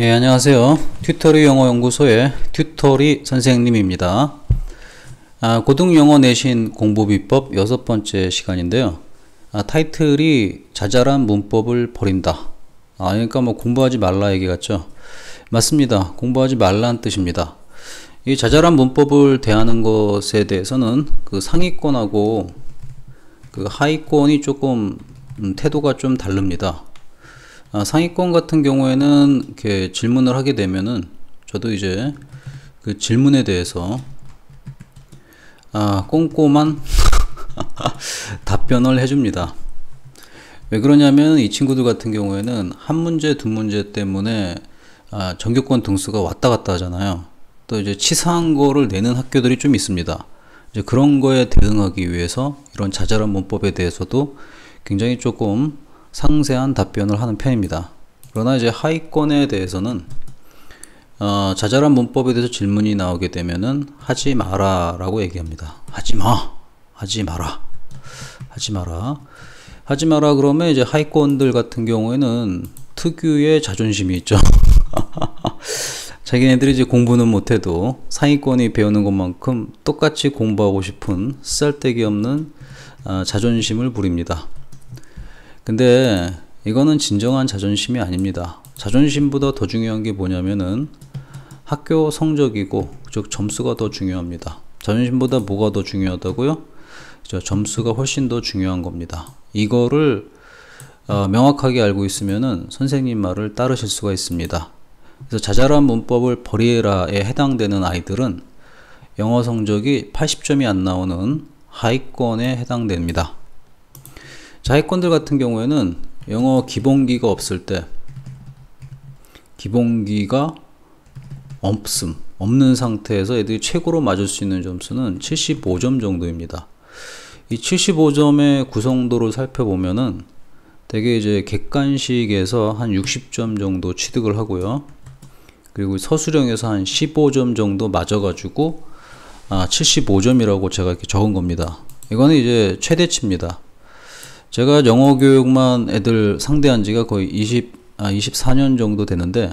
예, 안녕하세요. 튜터리 영어 연구소의 튜터리 선생님입니다. 아, 고등 영어 내신 공부 비법 여섯 번째 시간인데요. 아, 타이틀이 자잘한 문법을 버린다. 아, 그러니까 뭐 공부하지 말라 얘기 같죠? 맞습니다. 공부하지 말라는 뜻입니다. 이 자잘한 문법을 대하는 것에 대해서는 그 상위권하고 그 하위권이 조금 음, 태도가 좀 다릅니다. 아, 상위권 같은 경우에는 이렇게 질문을 하게 되면은 저도 이제 그 질문에 대해서 아, 꼼꼼한 답변을 해줍니다. 왜 그러냐면 이 친구들 같은 경우에는 한 문제 두 문제 때문에 아, 전교권 등수가 왔다 갔다 하잖아요. 또 이제 치사한 거를 내는 학교들이 좀 있습니다. 이제 그런 거에 대응하기 위해서 이런 자잘한 문법에 대해서도 굉장히 조금 상세한 답변을 하는 편입니다. 그러나 이제 하위권에 대해서는 어, 자잘한 문법에 대해서 질문이 나오게 되면은 하지 마라 라고 얘기합니다. 하지 마! 하지 마라! 하지 마라. 하지 마라 그러면 이제 하위권들 같은 경우에는 특유의 자존심이 있죠. 자기네들이 이제 공부는 못해도 상위권이 배우는 것만큼 똑같이 공부하고 싶은 쓸데기 없는 어, 자존심을 부립니다. 근데 이거는 진정한 자존심이 아닙니다. 자존심보다 더 중요한 게 뭐냐면은 학교 성적이고 즉 점수가 더 중요합니다. 자존심보다 뭐가 더 중요하다고요? 그 점수가 훨씬 더 중요한 겁니다. 이거를 어, 명확하게 알고 있으면은 선생님 말을 따르실 수가 있습니다. 그래서 자잘한 문법을 버리라에 해당되는 아이들은 영어 성적이 80점이 안 나오는 하위권에 해당됩니다. 자회권들 같은 경우에는 영어 기본기가 없을 때 기본기가 없음 없는 상태에서 애들이 최고로 맞을 수 있는 점수는 75점 정도입니다. 이 75점의 구성도를 살펴보면은 대개 이제 객관식에서 한 60점 정도 취득을 하고요. 그리고 서술형에서 한 15점 정도 맞아가지고 아 75점이라고 제가 이렇게 적은 겁니다. 이거는 이제 최대치입니다. 제가 영어 교육만 애들 상대한 지가 거의 20, 아, 24년 정도 되는데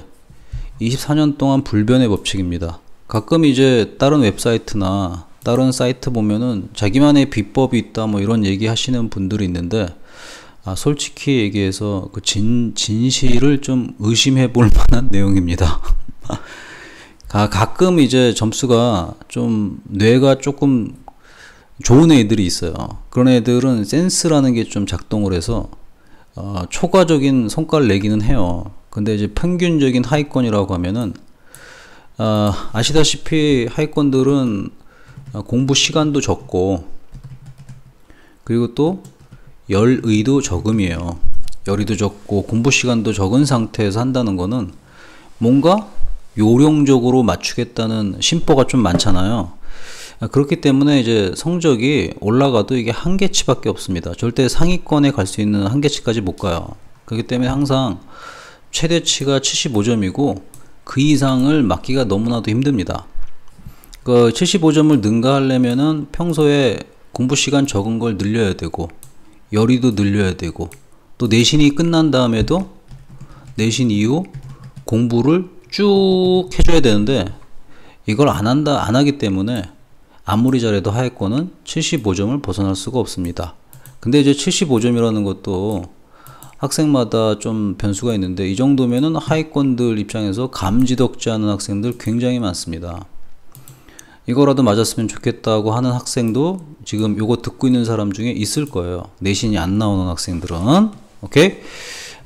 24년 동안 불변의 법칙입니다. 가끔 이제 다른 웹사이트나 다른 사이트 보면은 자기만의 비법이 있다 뭐 이런 얘기 하시는 분들이 있는데 아, 솔직히 얘기해서 그 진, 진실을 좀 의심해 볼 만한 내용입니다. 가끔 이제 점수가 좀 뇌가 조금 좋은 애들이 있어요. 그런 애들은 센스라는 게 좀 작동을 해서 어, 초과적인 성과를 내기는 해요. 근데 이제 평균적인 하위권이라고 하면은 어, 아시다시피 하위권들은 어, 공부 시간도 적고 그리고 또 열의도 적음이에요. 열의도 적고 공부 시간도 적은 상태에서 한다는 거는 뭔가 요령적으로 맞추겠다는 심보가 좀 많잖아요. 아, 그렇기 때문에 이제 성적이 올라가도 이게 한계치밖에 없습니다. 절대 상위권에 갈 수 있는 한계치까지 못 가요. 그렇기 때문에 항상 최대치가 75점이고 그 이상을 막기가 너무나도 힘듭니다. 그 75점을 능가하려면은 평소에 공부 시간 적은 걸 늘려야 되고 열의도 늘려야 되고 또 내신이 끝난 다음에도 내신 이후 공부를 쭉 해줘야 되는데 이걸 안 한다 안 하기 때문에 아무리 잘해도 하위권은 75점을 벗어날 수가 없습니다. 근데 이제 75점이라는 것도 학생마다 좀 변수가 있는데 이 정도면은 하위권들 입장에서 감지덕지 않은 학생들 굉장히 많습니다. 이거라도 맞았으면 좋겠다고 하는 학생도 지금 이거 듣고 있는 사람 중에 있을 거예요. 내신이 안 나오는 학생들은 오케이?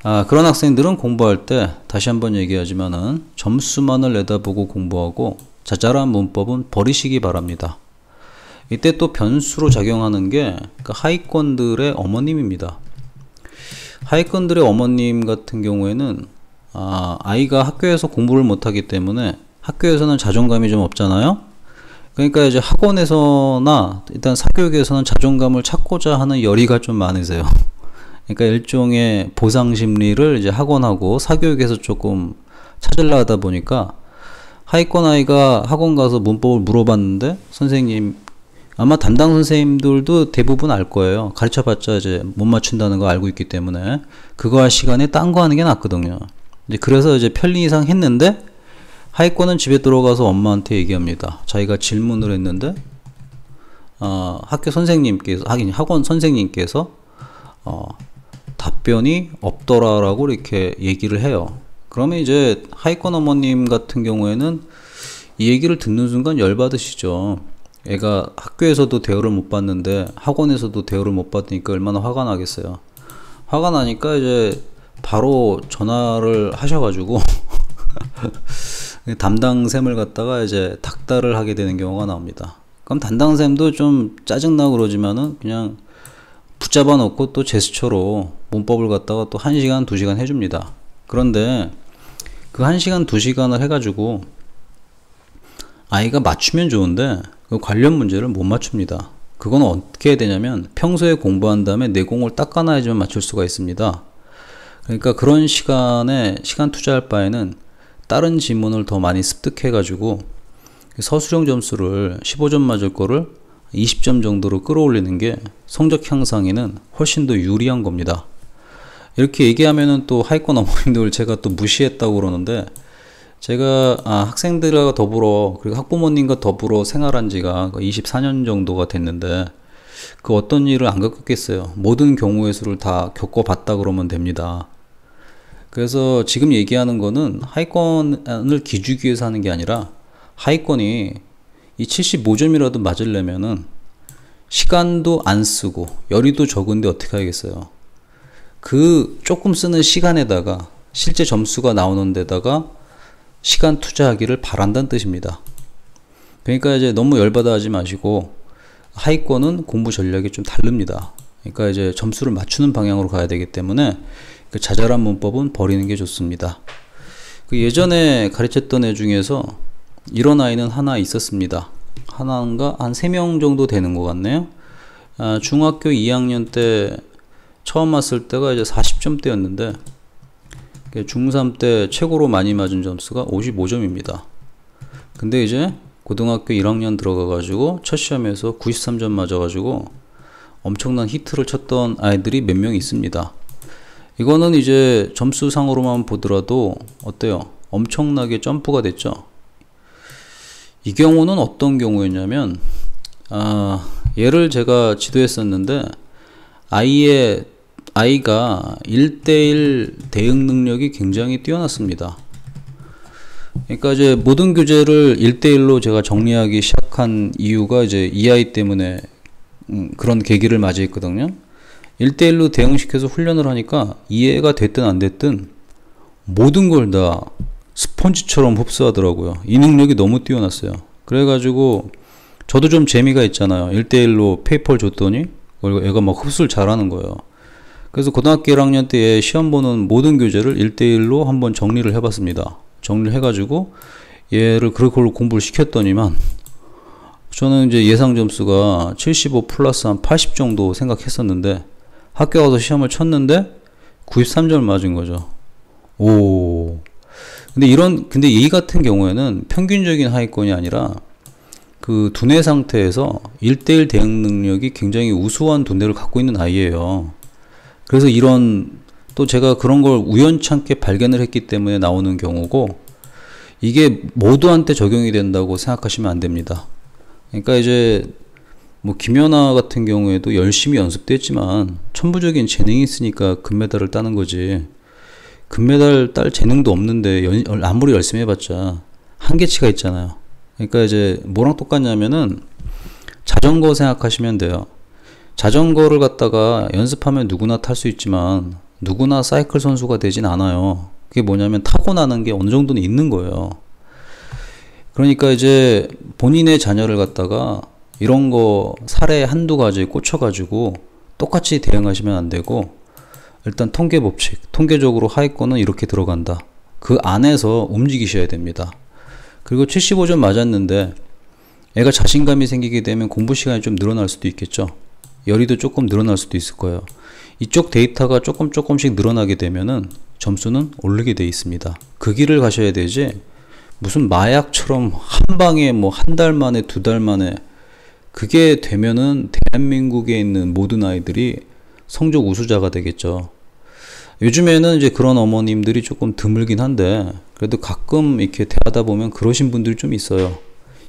아, 그런 학생들은 공부할 때 다시 한번 얘기하지만은 점수만을 내다보고 공부하고 자잘한 문법은 버리시기 바랍니다. 이때 또 변수로 작용하는 게 그러니까 하위권들의 어머님입니다. 하위권들의 어머님 같은 경우에는 아, 아이가 학교에서 공부를 못하기 때문에 학교에서는 자존감이 좀 없잖아요. 그러니까 이제 학원에서나 일단 사교육에서는 자존감을 찾고자 하는 열의가 좀 많으세요. 그러니까 일종의 보상 심리를 이제 학원하고 사교육에서 조금 찾으려 하다 보니까 하위권 아이가 학원 가서 문법을 물어봤는데 선생님 아마 담당 선생님들도 대부분 알 거예요. 가르쳐봤자 이제 못 맞춘다는 거 알고 있기 때문에 그거 할 시간에 딴 거 하는 게 낫거든요. 이제 그래서 이제 편리 이상 했는데 하위권은 집에 들어가서 엄마한테 얘기합니다. 자기가 질문을 했는데 어, 학교 선생님께서 하긴 학원 선생님께서 어, 답변이 없더라라고 이렇게 얘기를 해요. 그러면 이제 하위권 어머님 같은 경우에는 이 얘기를 듣는 순간 열받으시죠. 애가 학교에서도 대우를 못 받는데 학원에서도 대우를 못 받으니까 얼마나 화가 나겠어요. 화가 나니까 이제 바로 전화를 하셔가지고 담당 샘을 갖다가 이제 닥달을 하게 되는 경우가 나옵니다. 그럼 담당 샘도좀 짜증나고 그러지만은 그냥 붙잡아 놓고 또 제스처로 문법을 갖다가 또 1시간, 2시간 해줍니다. 그런데 그 1시간, 2시간을 해가지고 아이가 맞추면 좋은데 그 관련 문제를 못 맞춥니다. 그건 어떻게 해야 되냐면 평소에 공부한 다음에 내공을 닦아놔야지만 맞출 수가 있습니다. 그러니까 그런 시간에 시간 투자할 바에는 다른 지문을 더 많이 습득해가지고 서술형 점수를 15점 맞을 거를 20점 정도로 끌어올리는 게 성적 향상에는 훨씬 더 유리한 겁니다. 이렇게 얘기하면은 또 하위권 어머님들 제가 또 무시했다고 그러는데 제가 아, 학생들과 더불어 그리고 학부모님과 더불어 생활한 지가 24년 정도가 됐는데 그 어떤 일을 안 겪었겠어요. 모든 경우의 수를 다 겪어봤다 그러면 됩니다. 그래서 지금 얘기하는 거는 하위권을 기주기 위해서 하는 게 아니라 하위권이 이 75점이라도 맞으려면은 시간도 안 쓰고 열이도 적은데 어떻게 하겠어요? 그 조금 쓰는 시간에다가 실제 점수가 나오는 데다가 시간 투자하기를 바란다는 뜻입니다. 그러니까 이제 너무 열받아 하지 마시고 하위권은 공부 전략이 좀 다릅니다. 그러니까 이제 점수를 맞추는 방향으로 가야 되기 때문에 그 자잘한 문법은 버리는 게 좋습니다. 그 예전에 가르쳤던 애 중에서 이런 아이는 하나 있었습니다. 하나인가 한 세 명 정도 되는 것 같네요. 아, 중학교 2학년 때 처음 왔을 때가 이제 40점대였는데 예, 중3 때 최고로 많이 맞은 점수가 55점입니다. 근데 이제 고등학교 1학년 들어가가지고 첫 시험에서 93점 맞아가지고 엄청난 히트를 쳤던 아이들이 몇 명 있습니다. 이거는 이제 점수상으로만 보더라도 어때요? 엄청나게 점프가 됐죠. 이 경우는 어떤 경우였냐면 아, 얘를 제가 지도했었는데 아이의 아이가 1대1 대응 능력이 굉장히 뛰어났습니다. 그러니까 이제 모든 교재를 1대1로 제가 정리하기 시작한 이유가 이제 이 아이 때문에 음, 그런 계기를 맞이했거든요. 1대1로 대응시켜서 훈련을 하니까 이해가 됐든 안 됐든 모든 걸 다 스펀지처럼 흡수하더라고요. 이 능력이 너무 뛰어났어요. 그래가지고 저도 좀 재미가 있잖아요. 1대1로 페이퍼를 줬더니 그리고 애가 막 흡수를 잘하는 거예요. 그래서 고등학교 1학년 때 시험 보는 모든 교재를 1대1로 한번 정리를 해봤습니다. 정리를 해가지고 얘를 그렇게 공부를 시켰더니만 저는 이제 예상 점수가 75 플러스 한 80 정도 생각했었는데 학교 가서 시험을 쳤는데 93점 맞은 거죠. 오. 근데 이런 근데 이 같은 경우에는 평균적인 하위권이 아니라 그 두뇌 상태에서 1대1 대응 능력이 굉장히 우수한 두뇌를 갖고 있는 아이예요. 그래서 이런 또 제가 그런 걸 우연찮게 발견을 했기 때문에 나오는 경우고 이게 모두한테 적용이 된다고 생각하시면 안 됩니다. 그러니까 이제 뭐 김연아 같은 경우에도 열심히 연습도 했지만 천부적인 재능이 있으니까 금메달을 따는 거지. 금메달 딸 재능도 없는데 연, 아무리 열심히 해봤자 한계치가 있잖아요. 그러니까 이제 뭐랑 똑같냐면은 자전거 생각하시면 돼요. 자전거를 갖다가 연습하면 누구나 탈 수 있지만 누구나 사이클 선수가 되진 않아요. 그게 뭐냐면 타고나는 게 어느 정도는 있는 거예요. 그러니까 이제 본인의 자녀를 갖다가 이런 거 사례 한두 가지 꽂혀가지고 똑같이 대응하시면 안 되고 일단 통계 법칙, 통계적으로 하위권은 이렇게 들어간다. 그 안에서 움직이셔야 됩니다. 그리고 75점 맞았는데 애가 자신감이 생기게 되면 공부 시간이 좀 늘어날 수도 있겠죠. 열이도 조금 늘어날 수도 있을 거예요. 이쪽 데이터가 조금 조금씩 늘어나게 되면은 점수는 오르게 돼 있습니다. 그 길을 가셔야 되지 무슨 마약처럼 한 방에 뭐 한 달 만에 두 달 만에 그게 되면은 대한민국에 있는 모든 아이들이 성적 우수자가 되겠죠. 요즘에는 이제 그런 어머님들이 조금 드물긴 한데 그래도 가끔 이렇게 대하다 보면 그러신 분들이 좀 있어요.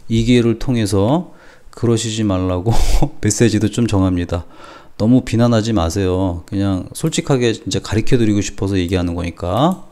이 기회를 통해서 그러시지 말라고 메시지도 좀 정합니다. 너무 비난하지 마세요. 그냥 솔직하게 진짜 가르쳐 드리고 싶어서 얘기하는 거니까.